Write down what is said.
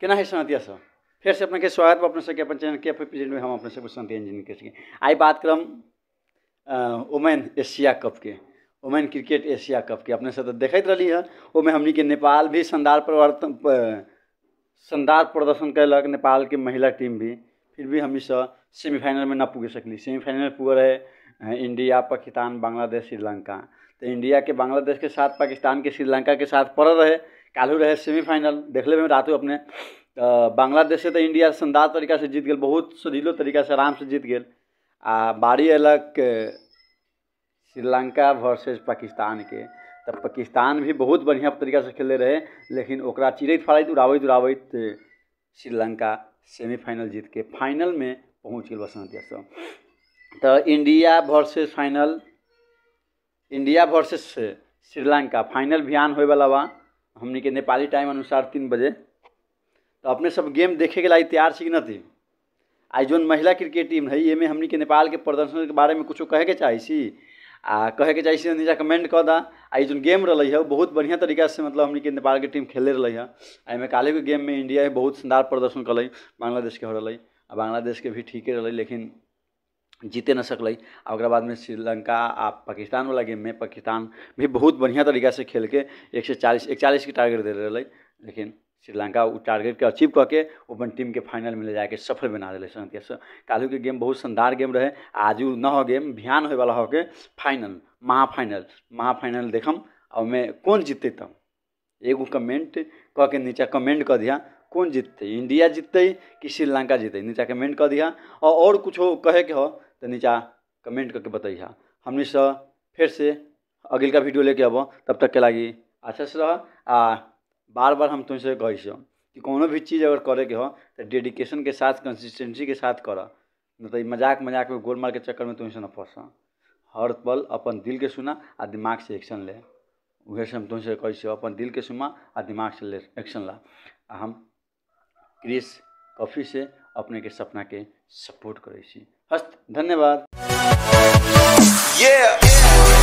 केना है सनतिया सब फिर से अपना के स्वागत अपने सबके अपन चैनल के प्रेजेंट में हम अपने सबको संत इंजीनियर के सकें आई बात करम वुमेन एशिया कप के वुमेन क्रिकेट एशिया कप के अपने से तो देखते तो रही है ओमें के नेपाल भी शानदार प्रवर्तन शानदार प्रदर्शन कैलक नेपाल के महिला टीम भी फिर भी हमी सब सेमीफाइनल में ना पुगे सकली सेमीफाइनल पुगे रहे इंडिया पाकिस्तान बांग्लादेश श्रीलंका तो इंडिया के बांग्लादेश के साथ पाकिस्तान के श्रीलंका के साथ पड़ रहे कल रहे सेमीफाइनल देखलेमे रातों अपने से तो इंडिया शानदार से जीत गेल बहुत सजीलो आराम से जीत गेल आ बारी अलग श्रीलंका वर्सेज के तब पाकिस्तान भी बहुत बढ़िया तरीका से खेले रहे लेकिन ओकरा चिड़ित फाड़ उड़ाबैत उड़ाबैत श्रीलंका सेमीफाइनल फाइनल में पहुँच गेल वसंत यादव तो India versus final India versus Sri Lanka final भी होयवला बा हमने के नेपाली टाइम अनुसार तीन बजे तो अपने सब गेम देखे के लिए तैयार छी न थी आई जो महिला क्रिकेट टीम है ये में हमने के नेपाल के प्रदर्शन के बारे में कुछ कहे के चाहिए सी आ कहे के चाहिए नीचा कमेंट कर दा आ जो गेम रल है बहुत बढ़िया तरीका से मतलब हमने के नेपाल के टीम खेले रही है आई में काले के गेम में इंडिया बहुत शानदार प्रदर्शन कल बांग्लादेश के हो रही आ बांग्लादेश के भी ठीक रही लेकिन जीते न सकल और ओकरा बादमे श्रीलंका आ गेम में पाकिस्तान भी बहुत बढ़िया तरीक़ा से खेल के एक सौ चालीस एक चालीस के टारगेट दे रहे लेकिन श्रीलंका उ टारगेट के अचीव टीम के फाइनल में ले जाके सफल बना देलै सङ्गतिसँ के गेम बहुत शानदार गेम रहे आज न हो गेम हो होइवला होके फाइनल महाफाइनल महाफाइनल देखम और मैं कौन जिततै तब एगो कमेंट कह के नीचा कमेंट कर दिया कौन जीतते इंडिया जीतते कि श्रीलंका जिततै नीचा कमेंट कर दिया और कुछ कहे के हो तो नीचा कमेंट करके बताइए हमने से फिर से अगिल का वीडियो लेके अब तब तक के लगी अच्छा से रह आ बार बार हम तुमसे कही से कि कोनो भी चीज़ अगर करे के हो तो डेडिकेशन के साथ कंसिस्टेंसी के साथ कर न तो मजाक मजाक में गोल मार के चक्कर में तुमसे न फंस हर पल अपन दिल के सुना आ दिमाग से एक्शन ले वह से हम तुमसे कही अपन दिल के सुना आ दिमाग से ले एक्शन ला आ हम क्रिस कॉफ़ी से अपने के सपना के सपोर्ट करे हस्त धन्यवाद yeah.